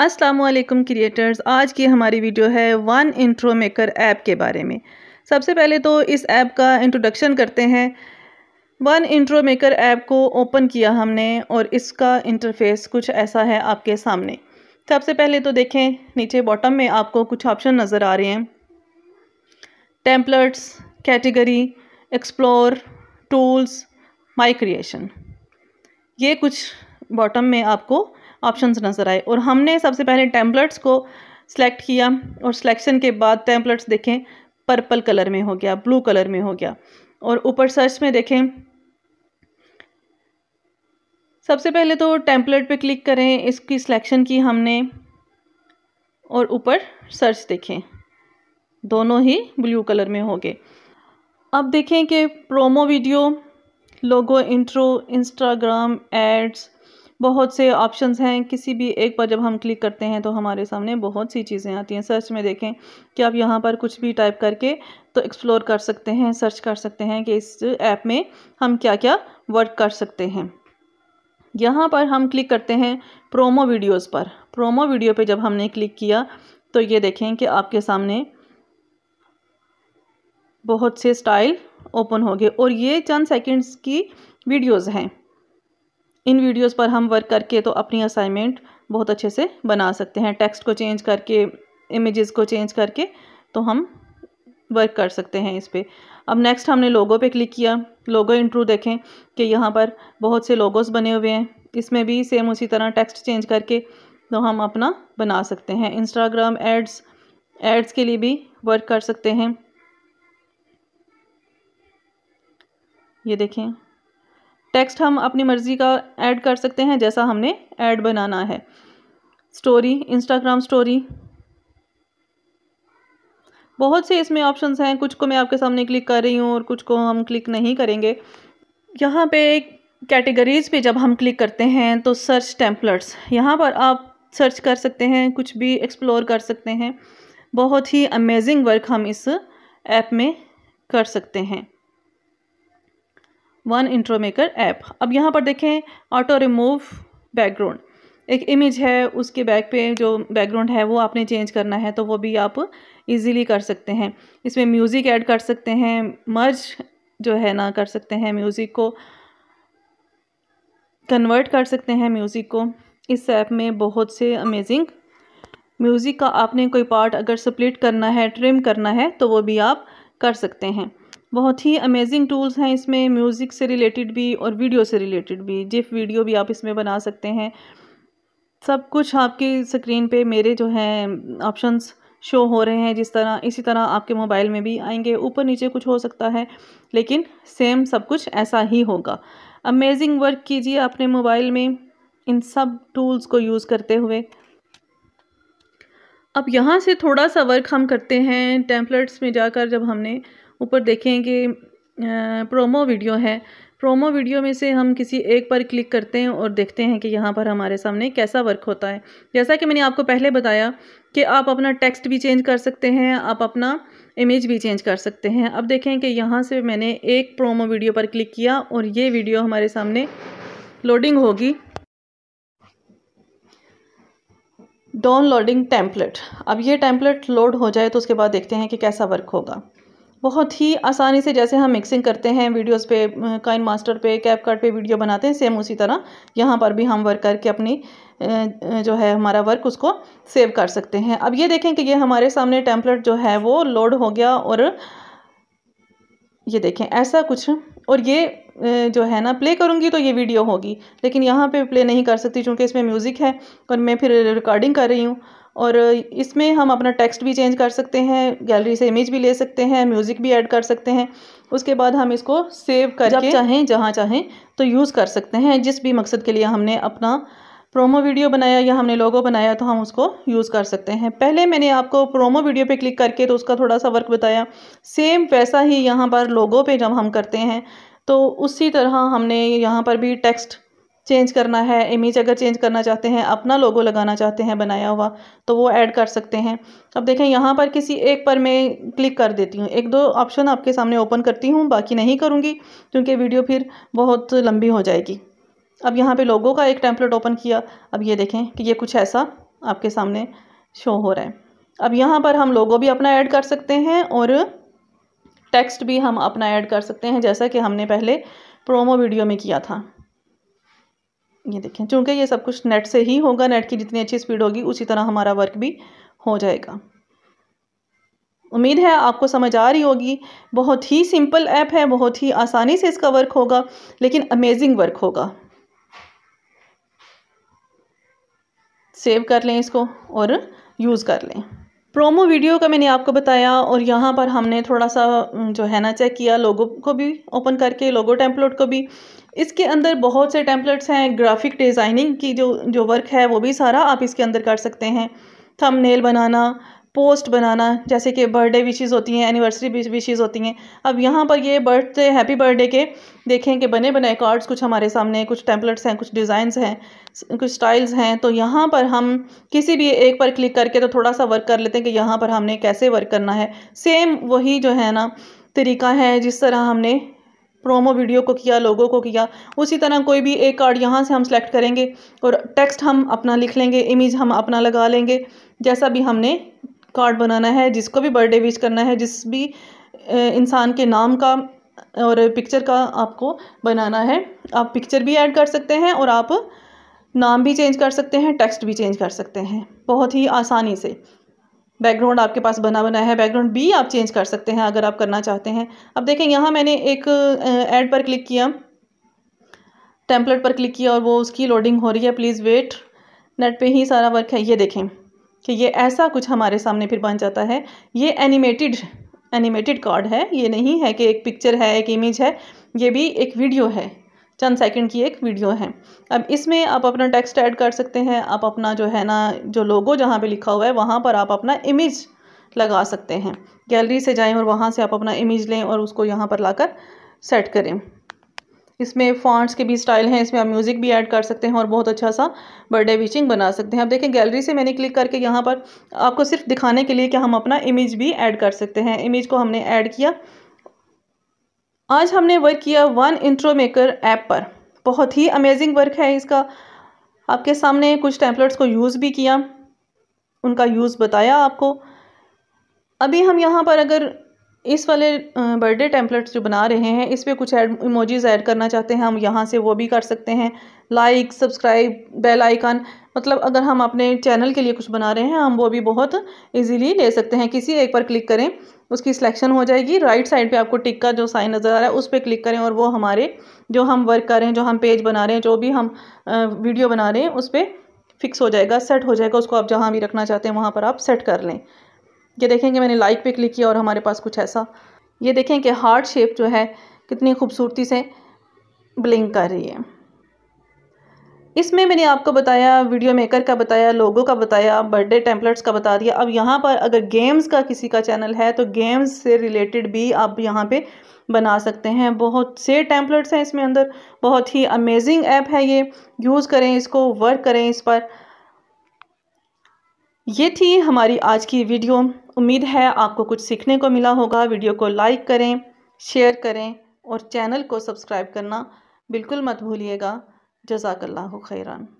Aslam creators आज की हमारी वीडियो है वन इंट्रो मेकर ऐप के बारे में सबसे पहले तो इस ऐप का इंट्रोडक्शन करते हैं वन इंट्रो मेकर ऐप को ओपन किया हमने और इसका इंटरफेस कुछ ऐसा है आपके सामने सबसे पहले तो देखें नीचे बॉटम में आपको कुछ ऑप्शन नज़र आ रहे हैं templates category explore tools my creation ये कुछ बॉटम में आपको ऑप्शंस नज़र आए और हमने सबसे पहले टेम्पलेट्स को सिलेक्ट किया और सिलेक्शन के बाद टेम्पलेट्स देखें पर्पल कलर में हो गया ब्लू कलर में हो गया और ऊपर सर्च में देखें सबसे पहले तो टेम्पलेट पे क्लिक करें इसकी सिलेक्शन की हमने और ऊपर सर्च देखें दोनों ही ब्लू कलर में हो गए अब देखें कि promo video logo intro Instagram ads बहुत से ऑप्शंस हैं किसी भी एक पर जब हम क्लिक करते हैं तो हमारे सामने बहुत सी चीज़ें आती हैं सर्च में देखें कि आप यहाँ पर कुछ भी टाइप करके तो एक्सप्लोर कर सकते हैं सर्च कर सकते हैं कि इस ऐप में हम क्या क्या वर्क कर सकते हैं यहाँ पर हम क्लिक करते हैं प्रोमो वीडियोस पर प्रोमो वीडियो पे जब हमने क्लिक किया तो ये देखें कि आपके सामने बहुत से स्टाइल ओपन हो गए और ये चंद सेकंड्स की वीडियोस हैं इन वीडियोस पर हम वर्क करके तो अपनी असाइनमेंट बहुत अच्छे से बना सकते हैं टेक्स्ट को चेंज करके इमेजेस को चेंज करके तो हम वर्क कर सकते हैं इस पर अब नेक्स्ट हमने लोगो पे क्लिक किया लोगो इंट्रू देखें कि यहाँ पर बहुत से लोगोस बने हुए हैं इसमें भी सेम उसी तरह टेक्स्ट चेंज करके तो हम अपना बना सकते हैं इंस्टाग्राम एड्स एड्स के लिए भी वर्क कर सकते हैं ये देखें टेक्स्ट हम अपनी मर्ज़ी का ऐड कर सकते हैं जैसा हमने ऐड बनाना है स्टोरी इंस्टाग्राम स्टोरी बहुत से इसमें ऑप्शंस हैं कुछ को मैं आपके सामने क्लिक कर रही हूँ और कुछ को हम क्लिक नहीं करेंगे यहाँ पे कैटेगरीज़ पे जब हम क्लिक करते हैं तो सर्च टेम्पलेट्स यहाँ पर आप सर्च कर सकते हैं कुछ भी एक्सप्लोर कर सकते हैं बहुत ही अमेजिंग वर्क हम इस ऐप में कर सकते हैं वन इंट्रो मेकर ऐप अब यहाँ पर देखें ऑटो रिमूव बैकग्राउंड एक इमेज है उसके बैक पे जो बैकग्राउंड है वो आपने चेंज करना है तो वो भी आप इजीली कर सकते हैं इसमें म्यूज़िक ऐड कर सकते हैं मर्ज जो है ना कर सकते हैं म्यूज़िक को कन्वर्ट कर सकते हैं म्यूज़िक को इस ऐप में बहुत से अमेजिंग म्यूज़िक का आपने कोई पार्ट अगर स्प्लिट करना है ट्रिम करना है तो वो भी आप कर सकते हैं बहुत ही अमेजिंग टूल्स हैं इसमें म्यूज़िक से रिलेटेड भी और वीडियो से रिलेटेड भी जिफ वीडियो भी आप इसमें बना सकते हैं सब कुछ आपकी स्क्रीन पे मेरे जो हैं ऑप्शंस शो हो रहे हैं जिस तरह इसी तरह आपके मोबाइल में भी आएंगे ऊपर नीचे कुछ हो सकता है लेकिन सेम सब कुछ ऐसा ही होगा अमेजिंग वर्क कीजिए अपने मोबाइल में इन सब टूल्स को यूज़ करते हुए अब यहाँ से थोड़ा सा वर्क हम करते हैं टेम्पलेट्स में जाकर जब हमने ऊपर देखें कि प्रोमो वीडियो है प्रोमो वीडियो में से हम किसी एक पर क्लिक करते हैं और देखते हैं कि यहाँ पर हमारे सामने कैसा वर्क होता है जैसा कि मैंने आपको पहले बताया कि आप अपना टेक्स्ट भी चेंज कर सकते हैं आप अपना इमेज भी चेंज कर सकते हैं अब देखें कि यहाँ से मैंने एक प्रोमो वीडियो पर क्लिक किया और ये वीडियो हमारे सामने लोडिंग होगी डाउनलोडिंग टैंपलेट अब ये टैंपलेट लोड हो जाए तो उसके बाद देखते हैं कि कैसा वर्क होगा बहुत ही आसानी से जैसे हम मिक्सिंग करते हैं वीडियोस पे काइन मास्टर पे कैप कार्ड पर वीडियो बनाते हैं सेम उसी तरह यहाँ पर भी हम वर्क करके अपनी जो है हमारा वर्क उसको सेव कर सकते हैं अब ये देखें कि ये हमारे सामने टेम्पलेट जो है वो लोड हो गया और ये देखें ऐसा कुछ और ये जो है ना प्ले करूँगी तो ये वीडियो होगी लेकिन यहाँ पे प्ले नहीं कर सकती चूँकि इसमें म्यूज़िक है और मैं फिर रिकॉर्डिंग कर रही हूँ और इसमें हम अपना टेक्स्ट भी चेंज कर सकते हैं गैलरी से इमेज भी ले सकते हैं म्यूज़िक भी ऐड कर सकते हैं उसके बाद हम इसको सेव कर जब चाहें जहाँ चाहें तो यूज़ कर सकते हैं जिस भी मकसद के लिए हमने अपना प्रोमो वीडियो बनाया या हमने लोगो बनाया तो हम उसको यूज़ कर सकते हैं पहले मैंने आपको प्रोमो वीडियो पे क्लिक करके तो उसका थोड़ा सा वर्क बताया सेम वैसा ही यहाँ पर लोगो पे जब हम करते हैं तो उसी तरह हमने यहाँ पर भी टेक्स्ट चेंज करना है इमेज अगर चेंज करना चाहते हैं अपना लोगो लगाना चाहते हैं बनाया हुआ तो वो ऐड कर सकते हैं अब देखें यहाँ पर किसी एक पर मैं क्लिक कर देती हूँ एक दो ऑप्शन आपके सामने ओपन करती हूँ बाकी नहीं करूँगी क्योंकि वीडियो फिर बहुत लंबी हो जाएगी अब यहाँ पे लोगों का एक टेम्पलेट ओपन किया अब ये देखें कि ये कुछ ऐसा आपके सामने शो हो रहा है अब यहाँ पर हम लोगों भी अपना ऐड कर सकते हैं और टेक्स्ट भी हम अपना ऐड कर सकते हैं जैसा कि हमने पहले प्रोमो वीडियो में किया था ये देखें चूँकि ये सब कुछ नेट से ही होगा नेट की जितनी अच्छी स्पीड होगी उसी तरह हमारा वर्क भी हो जाएगा उम्मीद है आपको समझ आ रही होगी बहुत ही सिंपल ऐप है बहुत ही आसानी से इसका वर्क होगा लेकिन अमेजिंग वर्क होगा सेव कर लें इसको और यूज़ कर लें प्रोमो वीडियो का मैंने आपको बताया और यहाँ पर हमने थोड़ा सा जो है ना चेक किया लोगो को भी ओपन करके लोगो टेम्पलेट को भी इसके अंदर बहुत से टेम्पलेट्स हैं ग्राफिक डिज़ाइनिंग की जो जो वर्क है वो भी सारा आप इसके अंदर कर सकते हैं थंबनेल बनाना पोस्ट बनाना जैसे कि बर्थडे विशेज़ होती हैं एनिवर्सरी विशेज़ होती हैं अब यहाँ पर ये बर्थडे हैप्पी बर्थडे के देखें कि बने बनाए कार्ड्स कुछ हमारे सामने कुछ टेम्पलेट्स हैं कुछ डिज़ाइंस हैं कुछ स्टाइल्स हैं तो यहाँ पर हम किसी भी एक पर क्लिक करके तो थोड़ा सा वर्क कर लेते हैं कि यहाँ पर हमने कैसे वर्क करना है सेम वही जो है ना तरीका है जिस तरह हमने प्रोमो वीडियो को किया लोगों को किया उसी तरह कोई भी एक कार्ड यहाँ से हम सेलेक्ट करेंगे और टेक्स्ट हम अपना लिख लेंगे इमेज हम अपना लगा लेंगे जैसा भी हमने कार्ड बनाना है जिसको भी बर्थडे विश करना है जिस भी इंसान के नाम का और पिक्चर का आपको बनाना है आप पिक्चर भी ऐड कर सकते हैं और आप नाम भी चेंज कर सकते हैं टेक्स्ट भी चेंज कर सकते हैं बहुत ही आसानी से बैकग्राउंड आपके पास बना बना है बैकग्राउंड भी आप चेंज कर सकते हैं अगर आप करना चाहते हैं अब देखें यहाँ मैंने एक ऐड पर क्लिक किया टेम्पलेट पर क्लिक किया और वो उसकी लोडिंग हो रही है प्लीज़ वेट नेट पे ही सारा वर्क है ये देखें कि ये ऐसा कुछ हमारे सामने फिर बन जाता है ये एनिमेटेड एनिमेटेड कार्ड है ये नहीं है कि एक पिक्चर है एक इमेज है ये भी एक वीडियो है चंद सेकंड की एक वीडियो है अब इसमें आप अपना टेक्स्ट ऐड कर सकते हैं आप अपना जो है ना जो लोगो जहाँ पे लिखा हुआ है वहाँ पर आप अपना इमेज लगा सकते हैं गैलरी से जाएं और वहाँ से आप अपना इमेज लें और उसको यहाँ पर लाकर सेट करें इसमें फॉन्ट्स के भी स्टाइल हैं इसमें आप म्यूज़िक भी ऐड कर सकते हैं और बहुत अच्छा सा बर्थडे विचिंग बना सकते हैं अब देखें गैलरी से मैंने क्लिक करके यहाँ पर आपको सिर्फ दिखाने के लिए कि हम अपना इमेज भी ऐड कर सकते हैं इमेज को हमने ऐड किया आज हमने वर्क किया वन इंट्रो मेकर ऐप पर बहुत ही अमेजिंग वर्क है इसका आपके सामने कुछ टैंपलेट्स को यूज़ भी किया उनका यूज़ बताया आपको अभी हम यहाँ पर अगर इस वाले बर्थडे टेम्पलेट्स जो बना रहे हैं इस पर कुछ एड इमोजीज़ ऐड करना चाहते हैं हम यहाँ से वो भी कर सकते हैं लाइक सब्सक्राइब बेल आइकन मतलब अगर हम अपने चैनल के लिए कुछ बना रहे हैं हम वो भी बहुत इजीली ले सकते हैं किसी एक पर क्लिक करें उसकी सिलेक्शन हो जाएगी राइट साइड पे आपको टिक का जो साइन नज़र आ रहा है उस पर क्लिक करें और वो हमारे जो हम वर्क कर रहे हैं जो हम पेज बना रहे हैं जो भी हम वीडियो बना रहे हैं उस पर फिक्स हो जाएगा सेट हो जाएगा उसको आप जहाँ भी रखना चाहते हैं वहाँ पर आप सेट कर लें ये देखेंगे मैंने लाइक पे क्लिक किया और हमारे पास कुछ ऐसा ये देखें कि हार्ट शेप जो है कितनी खूबसूरती से ब्लिंक कर रही है इसमें मैंने आपको बताया वीडियो मेकर का बताया लोगों का बताया बर्थडे टेम्पलेट्स का बता दिया अब यहाँ पर अगर गेम्स का किसी का चैनल है तो गेम्स से रिलेटेड भी आप यहाँ पे बना सकते हैं बहुत से टेम्पलेट्स हैं इसमें अंदर बहुत ही अमेजिंग ऐप है ये यूज़ करें इसको वर्क करें इस पर ये थी हमारी आज की वीडियो उम्मीद है आपको कुछ सीखने को मिला होगा वीडियो को लाइक करें शेयर करें और चैनल को सब्सक्राइब करना बिल्कुल मत भूलिएगा जजाकल्ला खैरान